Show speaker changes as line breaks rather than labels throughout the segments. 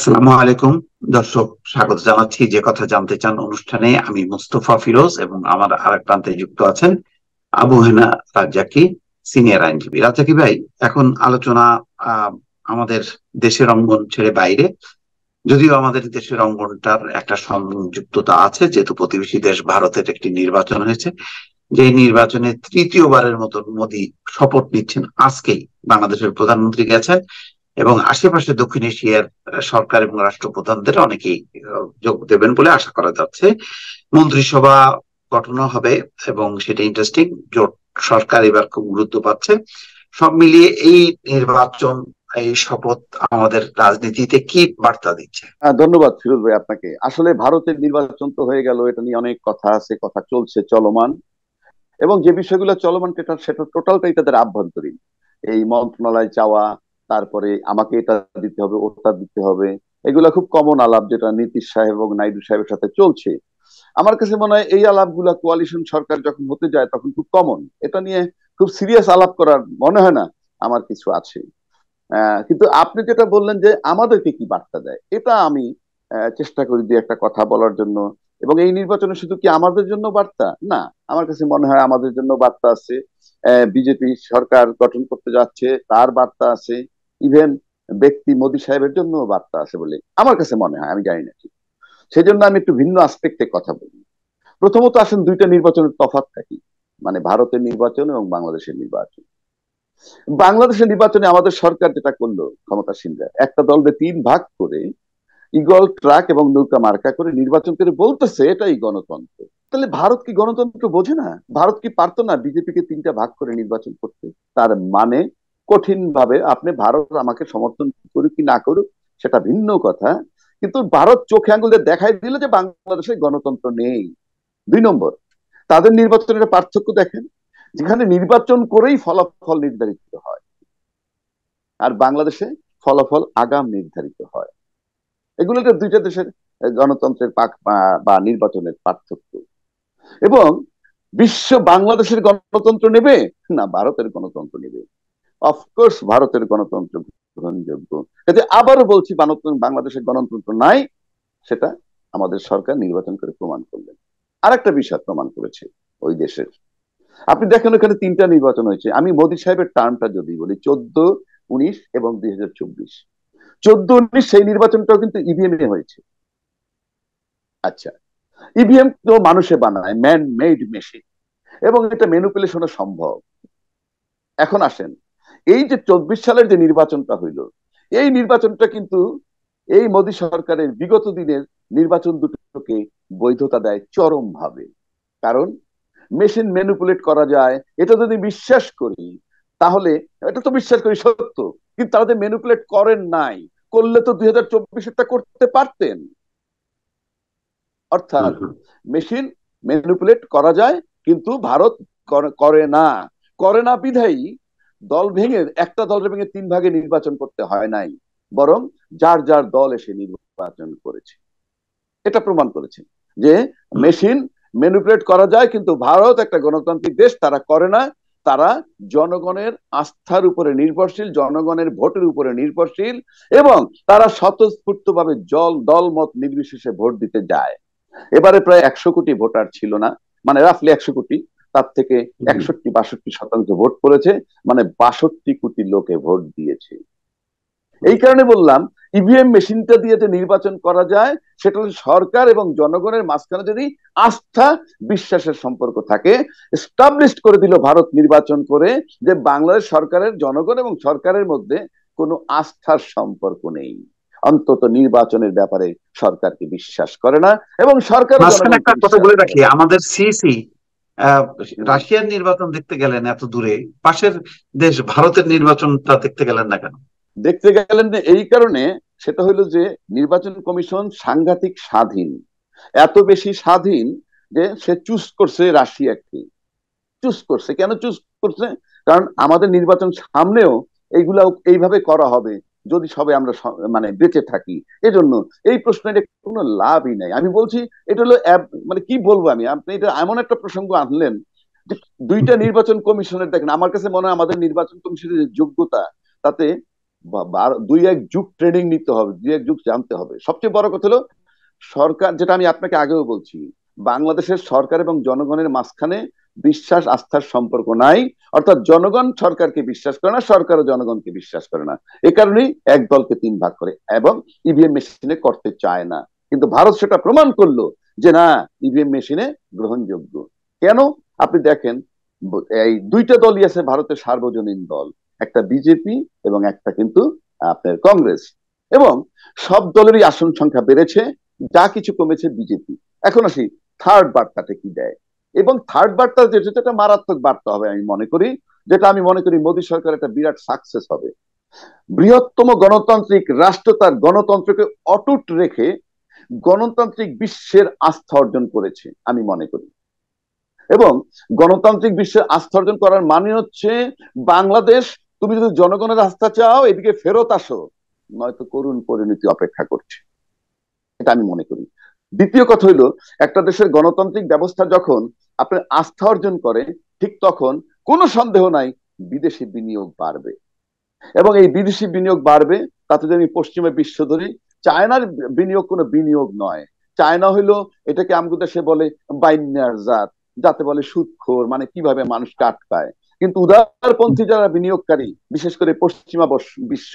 আসসালামু আলাইকুম দর্শক স্বাগত জানাচ্ছি যে কথা জানতে চান অনুষ্ঠানে আমি মুস্তফা ফিরোজ এবং আমার আরেক প্রান্তে যুক্ত আছেন আবু হেনা রাজ্জাকি সিনিয়র আইনজীবী রাজ্জাকি ভাই এখন আলোচনা আমাদের দেশের অঙ্গন ছেড়ে বাইরে যদিও আমাদের দেশের অঙ্গনটার একটা সংযুক্ততা আছে যেহেতু প্রতিবেশী দেশ ভারতের একটি নির্বাচন হয়েছে যে নির্বাচনে তৃতীয়বারের মতো মোদী শপথ নিচ্ছেন আজকেই বাংলাদেশের প্রধানমন্ত্রী গেছেন এবং আশেপাশে দক্ষিণ এশিয়ার সরকার এবং রাষ্ট্রপ্রধানদের অনেকেই যোগ দেবেন বলে আশা করা যাচ্ছে মন্ত্রিসভা গঠন হবে এবং সেটা ইন্টারেস্টিং জোট সরকার এবার খুব গুরুত্ব পাচ্ছে
সব মিলিয়ে এই নির্বাচন এই শপথ আমাদের রাজনীতিতে কি বার্তা দিচ্ছে হ্যাঁ, ধন্যবাদ ফিরোজ ভাই আপনাকে আসলে ভারতের নির্বাচন তো হয়ে গেল এটা নিয়ে অনেক কথা আছে কথা চলছে চলমান এবং যে বিষয়গুলো চলমান সেটা সেটা টোটালটাই তাদের আভ্যন্তরীণ এই মন্ত্রণালয় চাওয়া তারপরে আমাকে এটা দিতে হবে ওটা দিতে হবে এগুলা খুব কমন আলাপ যেটা নীতিশ সাহেব এবং নাইডু সাহেবের সাথে চলছে আমার কাছে মনে হয় এই আলাপগুলা কোয়ালিশন সরকার যখন হতে যায় তখন খুব কমন এটা নিয়ে খুব সিরিয়াস আলাপ করার মনে হয় না আমার কিছু আছে কিন্তু আপনি যেটা বললেন যে আমাদেরকে কি বার্তা দেয় এটা আমি চেষ্টা করি দিয়ে একটা কথা বলার জন্য এবং এই নির্বাচনে শুধু কি আমাদের জন্য বার্তা না আমার কাছে মনে হয় আমাদের জন্য বার্তা আছে বিজেপি সরকার গঠন করতে যাচ্ছে তার বার্তা আছে ইভেন ব্যক্তি মোদী সাহেবের জন্য বার্তা আছে বলে আমার কাছে মনে হয় আমি জানি না ঠিক সেই জন্য আমি একটু ভিন্ন আসপেক্টে কথা বলি প্রথমত আসেন দুইটা নির্বাচনের তফাত থাকি মানে ভারতের নির্বাচন এবং বাংলাদেশের নির্বাচন বাংলাদেশের নির্বাচনে আমাদের সরকার যেটা করলো ক্ষমতাসীনরা একটা দলকে তিন ভাগ করে ইগল ট্রাক এবং নৌকা মার্কা করে নির্বাচন করে বলতেছে এটাই গণতন্ত্র তাহলে ভারত কি গণতন্ত্র বোঝে না ভারত কি পারতো না বিজেপিকে তিনটা ভাগ করে নির্বাচন করতে তার মানে কঠিন ভাবে আপনি ভারত আমাকে সমর্থন করুক কি না করুক সেটা ভিন্ন কথা কিন্তু ভারত চোখে আঙুলে দেখাই দিল যে বাংলাদেশে গণতন্ত্র নেই দুই নম্বর তাদের নির্বাচনের পার্থক্য দেখেন যেখানে নির্বাচন করেই ফলাফল নির্ধারিত হয় আর বাংলাদেশে ফলাফল আগাম নির্ধারিত হয় এগুলো দুইটা দেশের গণতন্ত্রের পাক বা নির্বাচনের পার্থক্য এবং বিশ্ব বাংলাদেশের গণতন্ত্র নেবে না ভারতের গণতন্ত্র নেবে অফকোর্স ভারতের গণতন্ত্র গ্রহণযোগ্য এতে আবারও বলছি বাংলাদেশের গণতন্ত্র নাই সেটা আমাদের সরকার নির্বাচন করে প্রমাণ করলেন আর একটা বিষয় প্রমাণ করেছে ওই দেশের আপনি দেখেন ওখানে তিনটা নির্বাচন হয়েছে আমি মোদী সাহেবের টার্মটা যদি বলি চোদ্দ উনিশ এবং দুই হাজার চব্বিশ চোদ্দ উনিশ সেই নির্বাচনটাও কিন্তু ইভিএম e এ হয়েছে আচ্ছা ইভিএম e তো মানুষে বানায় ম্যান মেড মেশিন এবং এটা ম্যানুপুলেশনও সম্ভব এখন আসেন এই যে চব্বিশ সালের যে নির্বাচনটা হইল এই নির্বাচনটা কিন্তু এই মোদী সরকারের বিগত দিনের নির্বাচন দুটোকে বৈধতা দেয় চরম ভাবে কারণ মেশিন ম্যানুপুলেট করা যায় এটা যদি বিশ্বাস করি তাহলে এটা তো বিশ্বাস করি সত্য কিন্তু তারা যে ম্যানুপুলেট করেন নাই করলে তো দুই হাজার করতে পারতেন অর্থাৎ মেশিন ম্যানুপুলেট করা যায় কিন্তু ভারত করে না করে না বিধায়ী দল ভেঙে একটা দল ভেঙে তিন ভাগে নির্বাচন করতে হয় নাই বরং যার যার দল এসে নির্বাচন করেছে এটা প্রমাণ করেছে যে মেশিন ম্যানিপুলেট করা যায় কিন্তু ভারত একটা গণতান্ত্রিক দেশ তারা করে না তারা জনগণের আস্থার উপরে নির্ভরশীল জনগণের ভোটের উপরে নির্ভরশীল এবং তারা স্বতঃস্ফূর্ত ভাবে জল দল মত নির্বিশেষে ভোট দিতে যায় এবারে প্রায় একশো কোটি ভোটার ছিল না মানে রাফলি একশো কোটি তার থেকে একষট্টি বাষট্টি শতাংশ ভোট পড়েছে মানে বাষট্টি কোটি লোকে ভোট দিয়েছে এই কারণে বললাম ইভিএম e মেশিনটা দিয়ে যে নির্বাচন করা যায় সেটা হচ্ছে সরকার এবং জনগণের মাঝখানে যদি আস্থা বিশ্বাসের সম্পর্ক থাকে স্টাবলিশ করে দিল ভারত নির্বাচন করে যে বাংলাদেশ সরকারের জনগণ এবং সরকারের মধ্যে কোনো আস্থার সম্পর্ক নেই অন্তত নির্বাচনের ব্যাপারে সরকারকে বিশ্বাস করে না এবং সরকার কথা বলে রাখি আমাদের
সিসি রাশিয়ার নির্বাচন দেখতে গেলেন এত দূরে পাশের দেশ
ভারতের নির্বাচনটা দেখতে গেলেন না কেন দেখতে গেলেন যে এই কারণে সেটা হলো যে নির্বাচন কমিশন সাংঘাতিক স্বাধীন এত বেশি স্বাধীন যে সে চুজ করছে রাশিয়াকে চুজ করছে কেন চুজ করছে কারণ আমাদের নির্বাচন সামনেও এইগুলা এইভাবে করা হবে যদি সবাই আমরা মানে বেঁচে থাকি এজন্য এই প্রশ্নের কোনো লাভই নাই আমি বলছি এটা হলো মানে কি বলবো আমি আপনি এটা এমন একটা প্রসঙ্গ আনলেন যে দুইটা নির্বাচন কমিশনের দেখেন আমার কাছে মনে হয় আমাদের নির্বাচন কমিশনের যে যোগ্যতা তাতে দুই এক যুগ ট্রেনিং নিতে হবে দুই এক যুগ জানতে হবে সবচেয়ে বড় কথা হলো সরকার যেটা আমি আপনাকে আগেও বলছি বাংলাদেশের সরকার এবং জনগণের মাঝখানে বিশ্বাস আস্থার সম্পর্ক নাই অর্থাৎ জনগণ সরকারকে বিশ্বাস করে না সরকারও জনগণকে বিশ্বাস করে না এ কারণেই এক দলকে তিন ভাগ করে এবং ইভিএম e মেশিনে করতে চায় না কিন্তু ভারত সেটা প্রমাণ করলো যে না ইভিএম e মেশিনে গ্রহণযোগ্য কেন আপনি দেখেন এই দুইটা দলই আছে ভারতের সার্বজনীন দল একটা বিজেপি এবং একটা কিন্তু আপনার কংগ্রেস এবং সব দলেরই আসন সংখ্যা বেড়েছে যা কিছু কমেছে বিজেপি এখন আসি থার্ড বার্তাটা কি দেয় এবং থার্ড বার্তা যেটা যেটা মারাত্মক বার্তা হবে আমি মনে করি যেটা আমি মনে করি মোদী সরকার একটা বিরাট সাকসেস হবে বৃহত্তম গণতান্ত্রিক রাষ্ট্র তার গণতন্ত্রকে অটুট রেখে গণতান্ত্রিক বিশ্বের আস্থা অর্জন করেছে আমি মনে করি এবং গণতান্ত্রিক বিশ্বের আস্থা অর্জন করার মানে হচ্ছে বাংলাদেশ তুমি যদি জনগণের আস্থা চাও এদিকে ফেরত আসো নয়তো করুণ পরিণতি অপেক্ষা করছে এটা আমি মনে করি দ্বিতীয় কথা হইল একটা দেশের গণতান্ত্রিক ব্যবস্থা যখন আপনার আস্থা অর্জন করে ঠিক তখন কোনো সন্দেহ নাই বিদেশি বিনিয়োগ বাড়বে এবং এই বিদেশি বিনিয়োগ বাড়বে তাতে যদি আমি পশ্চিমে বিশ্ব ধরি চায়নার বিনিয়োগ কোনো বিনিয়োগ নয় চায়না হইলো এটাকে আমাদের দেশে বলে বাইন্যার জাত যাতে বলে সুৎখোর মানে কিভাবে মানুষ কাটকায় কিন্তু উদারপন্থী যারা বিনিয়োগকারী বিশেষ করে পশ্চিমা বিশ্ব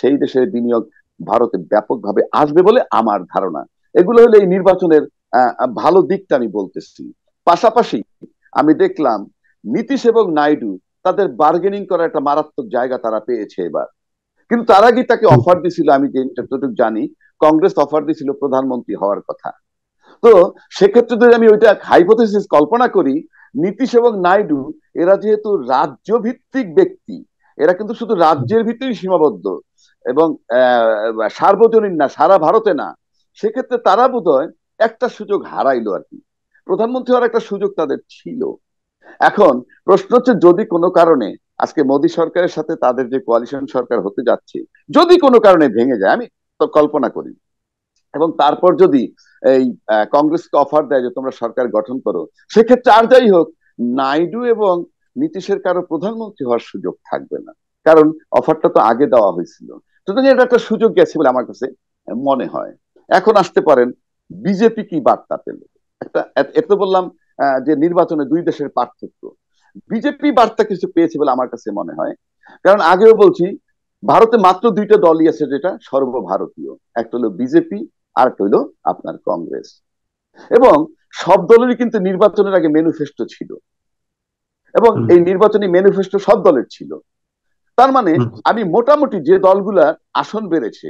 সেই দেশের বিনিয়োগ ভারতে ব্যাপকভাবে আসবে বলে আমার ধারণা এগুলো হলো এই নির্বাচনের ভালো দিকটা আমি বলতেছি পাশাপাশি আমি দেখলাম নীতিশ এবং নাইডু তাদের বার্গেনিং করার একটা মারাত্মক জায়গা তারা পেয়েছে এবার কিন্তু তার আগে তাকে অফার দিছিল আমি যেটুকু জানি কংগ্রেস অফার দিছিল প্রধানমন্ত্রী হওয়ার কথা তো সেক্ষেত্রে যদি আমি ওইটা হাইপোথেসিস কল্পনা করি নীতিশ এবং নাইডু এরা যেহেতু রাজ্য ভিত্তিক ব্যক্তি এরা কিন্তু শুধু রাজ্যের ভিতরেই সীমাবদ্ধ এবং সার্বজনীন না সারা ভারতে না সেক্ষেত্রে তারা বোধ একটা সুযোগ হারাইলো আর কি প্রধানমন্ত্রী হওয়ার একটা সুযোগ তাদের ছিল এখন প্রশ্ন হচ্ছে যদি কোনো কারণে আজকে মোদী সরকারের সাথে তাদের যে কোয়ালিশন সরকার হতে যাচ্ছে যদি কোনো কারণে ভেঙে যায় আমি তো কল্পনা করি এবং তারপর যদি এই কংগ্রেসকে অফার দেয় যে তোমরা সরকার গঠন করো সেক্ষেত্রে আর যাই হোক নাইডু এবং নীতিশের কারো প্রধানমন্ত্রী হওয়ার সুযোগ থাকবে না কারণ অফারটা তো আগে দেওয়া হয়েছিল সুতরাং এটা একটা সুযোগ গেছে বলে আমার কাছে মনে হয় এখন আসতে পারেন বিজেপি কি বার্তা পেল একটা এত বললাম যে নির্বাচনে দুই দেশের পার্থক্য বিজেপি বার্তা কিছু পেয়েছে বলে আমার কাছে মনে হয় কারণ আগেও বলছি ভারতে মাত্র দুইটা দলই আছে যেটা সর্বভারতীয় একটা হলো বিজেপি আর একটা হলো আপনার কংগ্রেস এবং সব দলেরই কিন্তু নির্বাচনের আগে ম্যানিফেস্টো ছিল এবং এই নির্বাচনী ম্যানিফেস্টো সব দলের ছিল তার মানে আমি মোটামুটি যে দলগুলা আসন বেড়েছে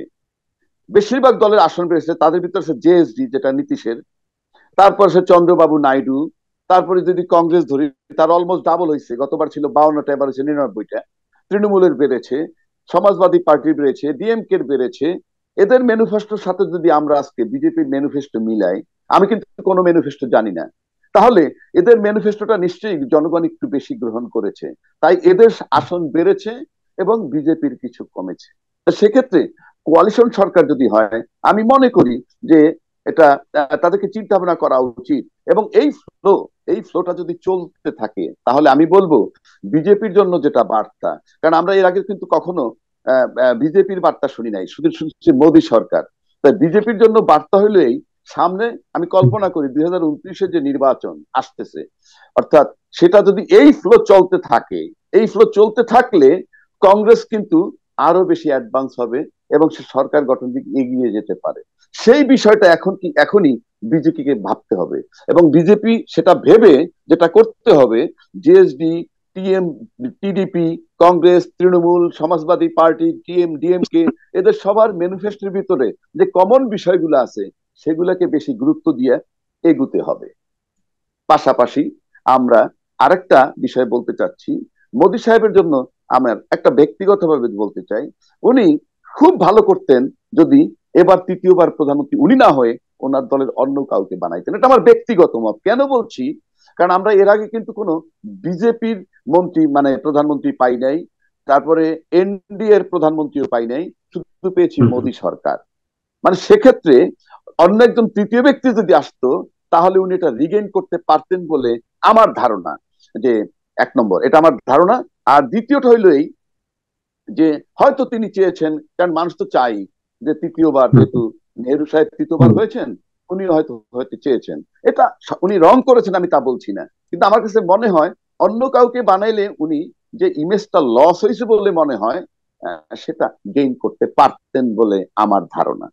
বেশিরভাগ দলের আসন পেয়েছে তাদের ভিতরে সে জেএসডি যেটা নীতিশের তারপর সে চন্দ্রবাবু নাইডু তারপরে যদি কংগ্রেস ধরি তার অলমোস্ট ডাবল হয়েছে গতবার ছিল বাউন্নটা এবার হয়েছে নিরানব্বইটা তৃণমূলের বেড়েছে সমাজবাদী পার্টির বেড়েছে ডিএমকের বেড়েছে এদের ম্যানিফেস্টোর সাথে যদি আমরা আজকে বিজেপির ম্যানিফেস্টো মিলাই আমি কিন্তু কোনো ম্যানিফেস্টো জানি না তাহলে এদের ম্যানিফেস্টোটা নিশ্চয়ই জনগণ একটু বেশি গ্রহণ করেছে তাই এদের আসন বেড়েছে এবং বিজেপির কিছু কমেছে সেক্ষেত্রে কোয়ালিশন সরকার যদি হয় আমি মনে করি যে এটা তাদেরকে চিন্তা ভাবনা করা উচিত এবং এই ফ্লো এই ফ্লোটা যদি চলতে থাকে তাহলে আমি বলবো বিজেপির জন্য যেটা বার্তা কারণ আমরা এর আগে কিন্তু কখনো বিজেপির বার্তা শুনি নাই শুধু শুনছি মোদী সরকার তাই বিজেপির জন্য বার্তা হলো এই সামনে আমি কল্পনা করি দুই হাজার উনত্রিশে যে নির্বাচন আসতেছে অর্থাৎ সেটা যদি এই ফ্লো চলতে থাকে এই ফ্লো চলতে থাকলে কংগ্রেস কিন্তু আরো বেশি অ্যাডভান্স হবে এবং সে সরকার গঠন দিকে এগিয়ে যেতে পারে সেই বিষয়টা এখন কি এখনই বিজেপিকে ভাবতে হবে এবং বিজেপি সেটা ভেবে যেটা করতে হবে GSD TM TDP Congress Trinamool Samajwadi Party TM DMK এদের সবার ম্যানিফেস্টোর ভিতরে যে কমন বিষয়গুলো আছে সেগুলোকে বেশি গুরুত্ব দিয়ে এগুতে হবে পাশাপাশি আমরা আরেকটা বিষয় বলতে চাচ্ছি মোদী সাহেবের জন্য আমার একটা ব্যক্তিগতভাবে বলতে চাই উনি খুব ভালো করতেন যদি এবার তৃতীয়বার প্রধানমন্ত্রী উনি না হয়ে ওনার দলের অন্য কাউকে বানাইতেন এটা আমার ব্যক্তিগত মত কেন বলছি কারণ আমরা এর আগে কিন্তু কোনো বিজেপির মন্ত্রী মানে প্রধানমন্ত্রী পাই নাই তারপরে এনডিএর এর প্রধানমন্ত্রীও পাই নাই শুধু পেয়েছি মোদী সরকার মানে সেক্ষেত্রে অন্য একজন তৃতীয় ব্যক্তি যদি আসতো তাহলে উনি এটা রিগেন করতে পারতেন বলে আমার ধারণা যে এক নম্বর এটা আমার ধারণা আর দ্বিতীয়টা হইলো এই যে হয়তো তিনি চেয়েছেন কারণ মানুষ তো চাই যে তৃতীয়বার যেহেতু নেহরু সাহেব তৃতীয়বার হয়েছেন উনি হয়তো হয়তো চেয়েছেন এটা উনি রং করেছেন আমি তা বলছি না কিন্তু আমার কাছে মনে হয় অন্য কাউকে বানাইলে উনি যে ইমেজটা লস হয়েছে বলে মনে হয় সেটা গেইন করতে পারতেন বলে আমার ধারণা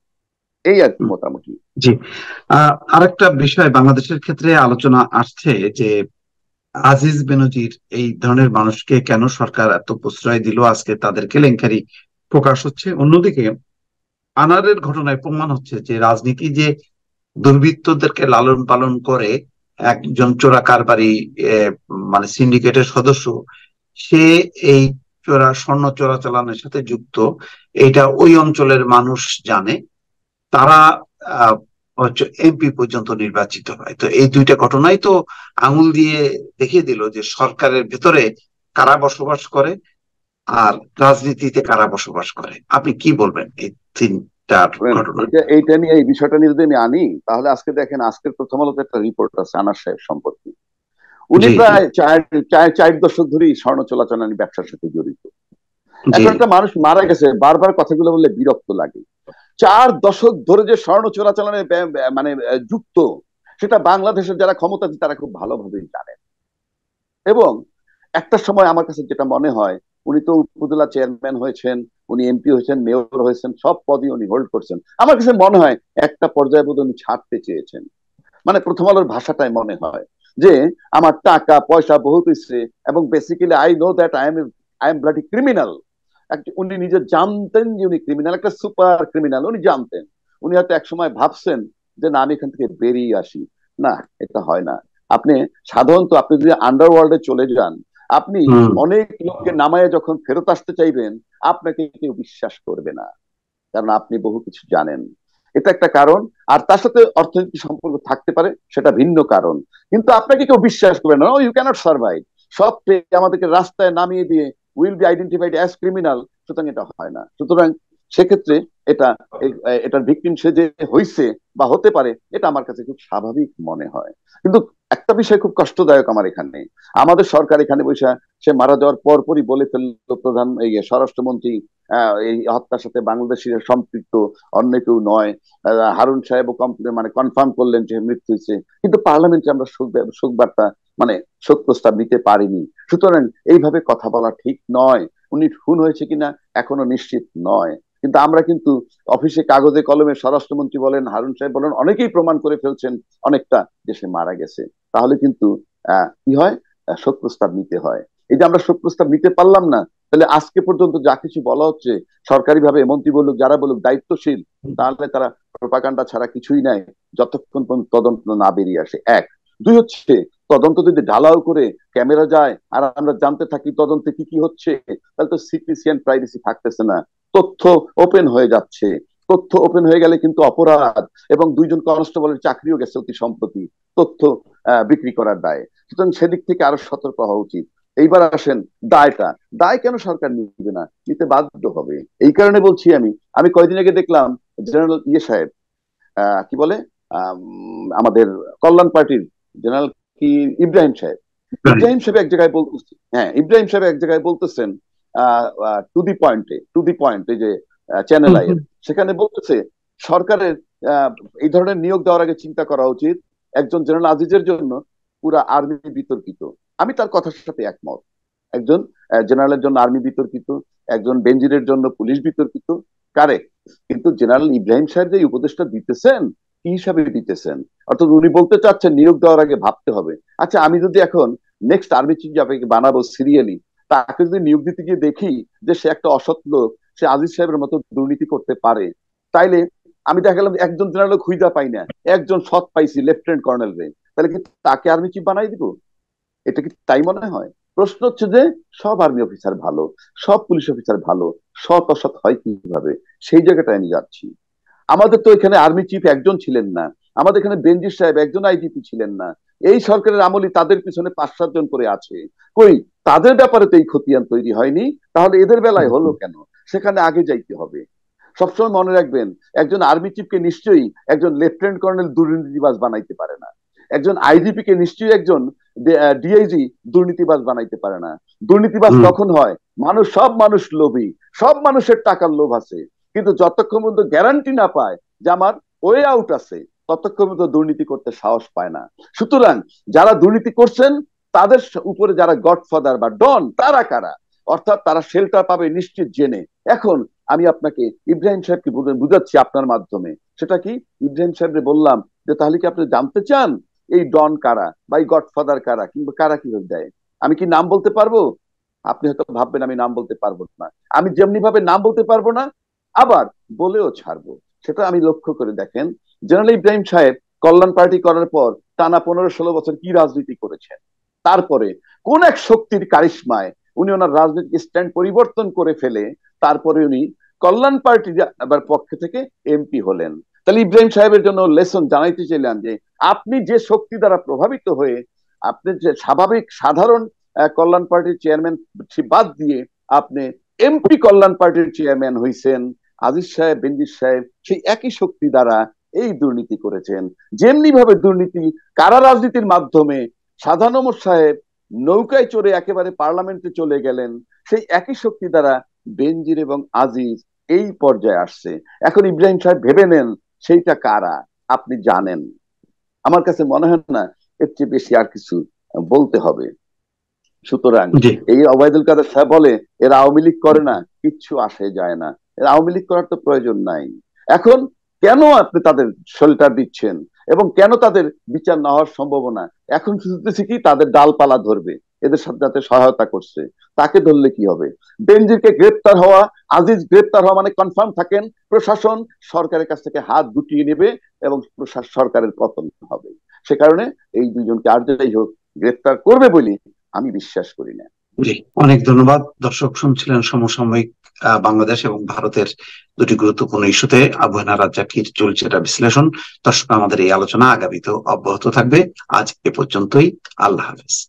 এই আর কি মোটামুটি
জি আরেকটা বিষয় বাংলাদেশের ক্ষেত্রে আলোচনা আসছে যে আজিজ বেনজির এই ধরনের মানুষকে কেন সরকার এত প্রশ্রয় দিল আজকে তাদের কেলেঙ্কারি প্রকাশ হচ্ছে অন্যদিকে আনারের ঘটনায় প্রমাণ হচ্ছে যে রাজনীতি যে দুর্বৃত্তদেরকে লালন পালন করে একজন চোরা কারবারি মানে সিন্ডিকেটের সদস্য সে এই চোরা স্বর্ণ চোরা চালানোর সাথে যুক্ত এটা ওই অঞ্চলের মানুষ জানে তারা হচ্ছে এমপি পর্যন্ত নির্বাচিত হয় তো এই দুইটা ঘটনাই তো আঙুল দিয়ে দেখিয়ে দিল যে সরকারের ভেতরে কারা বসবাস করে আর রাজনীতিতে কারা বসবাস করে আপনি কি বলবেন এই তিনটার ঘটনা
এইটা নিয়ে এই বিষয়টা নিয়ে যদি আনি তাহলে আজকে দেখেন আজকের প্রথম আলোতে একটা রিপোর্ট আছে আনার সাহেব সম্পর্কে উনি প্রায় চার চার চার দশক ধরেই স্বর্ণ চলাচল ব্যবসার সাথে জড়িত এখন একটা মানুষ মারা গেছে বারবার কথাগুলো বললে বিরক্ত লাগে চার দশক ধরে যে স্বর্ণ চোরাচালানে মানে যুক্ত সেটা বাংলাদেশের যারা আছে তারা খুব ভালোভাবেই জানেন এবং একটা সময় আমার কাছে যেটা মনে হয় উনি তো উপজেলা চেয়ারম্যান হয়েছেন উনি এমপি হয়েছেন মেয়র হয়েছেন সব পদই উনি হোল্ড করছেন আমার কাছে মনে হয় একটা পর্যায়ে বোধ উনি ছাড়তে চেয়েছেন মানে প্রথম আলোর ভাষাটাই মনে হয় যে আমার টাকা পয়সা বহুত হইছে এবং basically I know that I am I am bloody criminal উনি নিজে জানতেন যে উনি ক্রিমিনাল একটা সুপার ক্রিমিনাল উনি জানতেন উনি হয়তো একসময় ভাবছেন যে না আমি এখান থেকে বেরিয়ে আসি না এটা হয় না আপনি সাধারণত আপনি যদি আন্ডারওয়ার্ল্ডে চলে যান আপনি অনেক লোককে নামায় যখন ফেরত আসতে চাইবেন আপনাকে কেউ বিশ্বাস করবে না কারণ আপনি বহু কিছু জানেন এটা একটা কারণ আর তার সাথে অর্থনৈতিক সম্পর্ক থাকতে পারে সেটা ভিন্ন কারণ কিন্তু আপনাকে কেউ বিশ্বাস করবে না ইউ ক্যানট সার্ভাইভ সব আমাদেরকে রাস্তায় নামিয়ে দিয়ে will be identified as criminal সুতরাং এটা হয় না সুতরাং সেক্ষেত্রে এটা এটার ভিকটিম সে যে হইছে বা হতে পারে এটা আমার কাছে খুব স্বাভাবিক মনে হয় কিন্তু একটা বিষয় খুব কষ্টদায়ক আমার এখানে আমাদের সরকার এখানে বৈশা সে মারা যাওয়ার পরপরই বলে ফেলল প্রধান এই স্বরাষ্ট্রমন্ত্রী এই হত্যার সাথে বাংলাদেশের সম্পৃক্ত অন্য কেউ নয় হারুন ও কমপ্লেন মানে কনফার্ম করলেন যে মৃত্যু হয়েছে কিন্তু পার্লামেন্টে আমরা শোক বার্তা মানে সত্য প্রস্তাব নিতে পারেনি সুতরাং এইভাবে কথা বলা ঠিক নয় উনি খুন হয়েছে কিনা এখনো নিশ্চিত নয় কিন্তু আমরা কিন্তু অফিসে কাগজে কলমে স্বরাষ্ট্রমন্ত্রী বলেন হারুন সাহেব বলেন অনেকেই প্রমাণ করে ফেলছেন অনেকটা দেশে মারা গেছে তাহলে কিন্তু কি হয় শোক প্রস্তাব নিতে হয় এই যে আমরা শোক প্রস্তাব নিতে পারলাম না তাহলে আজকে পর্যন্ত যা কিছু বলা হচ্ছে সরকারিভাবে মন্ত্রী বলুক যারা বলুক দায়িত্বশীল তাহলে তারা প্রপাকাণ্ডা ছাড়া কিছুই নাই যতক্ষণ পর্যন্ত তদন্ত না বেরিয়ে আসে এক দুই হচ্ছে তদন্ত যদি ঢালাও করে ক্যামেরা যায় আর আমরা জানতে থাকি তদন্তে কি কি হচ্ছে তাহলে তো সিপিসি অ্যান্ড প্রাইভেসি থাকতেছে না তথ্য ওপেন হয়ে যাচ্ছে তথ্য ওপেন হয়ে গেলে কিন্তু অপরাধ এবং দুইজন কনস্টেবলের চাকরিও গেছে অতি সম্প্রতি তথ্য বিক্রি করার দায়ে সুতরাং সেদিক থেকে আরো সতর্ক হওয়া উচিত এইবার আসেন দায়টা দায় কেন সরকার নিবে না নিতে বাধ্য হবে এই কারণে বলছি আমি আমি কয়েকদিন আগে দেখলাম জেনারেল ইয়ে সাহেব কি বলে আমাদের কল্যাণ পার্টির জেনারেল কি ইব্রাহিম সাহেব ইব্রাহিম সাহেব এক জায়গায় বলতেছেন হ্যাঁ ইব্রাহিম সাহেব এক জায়গায় বলতেছেন টু দি পয়েন্টে টু দি পয়েন্টে যে চ্যানেল আই সেখানে বলতেছে সরকারের এই ধরনের নিয়োগ দেওয়ার আগে চিন্তা করা উচিত একজন জেনারেল আজিজের জন্য পুরা আর্মি বিতর্কিত আমি তার কথার সাথে একমত একজন জেনারেলের জন্য আর্মি বিতর্কিত একজন বেঞ্জিরের জন্য পুলিশ বিতর্কিত কারেক্ট কিন্তু জেনারেল ইব্রাহিম সাহেব যে উপদেশটা দিতেছেন কি হিসাবে দিতেছেন অর্থাৎ উনি বলতে চাচ্ছেন নিয়োগ দেওয়ার আগে ভাবতে হবে আচ্ছা আমি যদি এখন নেক্সট আর্মি চিফ আপনাকে বানাবো সিরিয়ালি তাকে যদি নিয়োগ দিতে গিয়ে দেখি যে সে একটা অসৎ লোক সে আজিজ সাহেবের মতো দুর্নীতি করতে পারে তাইলে আমি দেখা গেলাম একজন জেনারেল খুঁজা পাই না একজন সৎ পাইছি লেফটেন্যান্ট কর্নেল রে তাহলে কি তাকে আর্মি চিফ বানাই দিব এটা কি তাই মনে হয় প্রশ্ন হচ্ছে যে সব আর্মি অফিসার ভালো সব পুলিশ অফিসার ভালো সৎ অসৎ হয় কিভাবে সেই জায়গাটায় আমি যাচ্ছি আমাদের তো এখানে আর্মি চিফ একজন ছিলেন না আমাদের এখানে বেঞ্জির সাহেব একজন আইজিপি ছিলেন না এই সরকারের আমলই তাদের পিছনে পাঁচ সাতজন করে আছে কই তাদের ব্যাপারে তো এই খতিয়ান তৈরি হয়নি তাহলে এদের বেলায় হলো কেন সেখানে আগে যাইতে হবে সবসময় মনে রাখবেন একজন আর্মি চিফকে নিশ্চয়ই একজন লেফটেন্যান্ট কর্নেল দুর্নীতিবাজ বানাইতে পারে না একজন আইজিপি কে নিশ্চয়ই একজন ডিআইজি দুর্নীতিবাজ বানাইতে পারে না দুর্নীতিবাজ তখন হয় মানুষ সব মানুষ লোভী সব মানুষের টাকার লোভ আছে কিন্তু যতক্ষণ পর্যন্ত গ্যারান্টি না পায় যে আমার ওয়ে আউট আছে ততক্ষণ পর্যন্ত দুর্নীতি করতে সাহস পায় না সুতরাং যারা দুর্নীতি করছেন তাদের উপরে যারা গডফাদার বা ডন তারা কারা অর্থাৎ তারা শেল্টার পাবে নিশ্চিত জেনে এখন আমি আপনাকে ইব্রাহিম সাহেবকে বুঝাচ্ছি আপনার মাধ্যমে সেটা কি ইব্রাহিম সাহেবকে বললাম যে তাহলে কি আপনি জানতে চান এই ডন কারা বা এই গডফাদার কারা কিংবা কারা কিভাবে দেয় আমি কি নাম বলতে পারবো আপনি হয়তো ভাববেন আমি নাম বলতে পারবো না আমি যেমনি ভাবে নাম বলতে পারবো না আবার বলেও ছাড়ব সেটা আমি লক্ষ্য করে দেখেন জেনারেল ইব্রাহিম সাহেব কল্যাণ পার্টি করার পর টানা পনেরো ষোলো বছর কি রাজনীতি করেছেন তারপরে কোন এক শক্তির কারিশ্মায় উনি ওনার রাজনৈতিক স্ট্যান্ড পরিবর্তন করে ফেলে তারপরে উনি কল্যাণ পার্টির পক্ষে থেকে এমপি হলেন তাহলে ইব্রাহিম সাহেবের জন্য লেসন জানাইতে চাইলাম যে আপনি যে শক্তি দ্বারা প্রভাবিত হয়ে আপনি যে স্বাভাবিক সাধারণ কল্যাণ পার্টির চেয়ারম্যান বাদ দিয়ে আপনি এমপি কল্যাণ পার্টির চেয়ারম্যান হইছেন আজিজ সাহেব বেন্দির সাহেব সেই একই শক্তি দ্বারা এই দুর্নীতি করেছেন যেমনি ভাবে দুর্নীতি কারা রাজনীতির মাধ্যমে সাধারণ সাহেব নৌকায় চড়ে একেবারে পার্লামেন্টে চলে গেলেন সেই একই শক্তি দ্বারা বেনজির এবং আজিজ এই পর্যায়ে আসছে এখন ইব্রাহিম সাহেব ভেবে নেন সেইটা কারা আপনি জানেন আমার কাছে মনে হয় না এর চেয়ে বেশি আর কিছু বলতে হবে সুতরাং এই অবায়দুল কাদের সাহেব বলে এরা আওয়ামী লীগ করে না কিচ্ছু আসে যায় না আওয়ামী লীগ করার তো প্রয়োজন নাই এখন কেন আপনি তাদের শেল্টার দিচ্ছেন এবং কেন তাদের বিচার না হওয়ার সম্ভাবনা এখন শুনতেছি কি তাদের ডালপালা ধরবে এদের সাথে যাতে সহায়তা করছে তাকে ধরলে কি হবে বেনজিরকে গ্রেপ্তার হওয়া আজিজ গ্রেপ্তার হওয়া মানে কনফার্ম থাকেন প্রশাসন সরকারের কাছ থেকে হাত গুটিয়ে নেবে এবং সরকারের পতন হবে সে কারণে এই দুজনকে আর যেটাই হোক গ্রেপ্তার করবে বলি আমি বিশ্বাস করি না
জি অনেক ধন্যবাদ দর্শক শুনছিলেন সমসাময়িক বাংলাদেশ এবং ভারতের দুটি গুরুত্বপূর্ণ ইস্যুতে আবহানা রাজ্জাকির চলছে এটা
বিশ্লেষণ দর্শক আমাদের এই আলোচনা আগামীতেও অব্যাহত থাকবে আজ এ পর্যন্তই আল্লাহ হাফেজ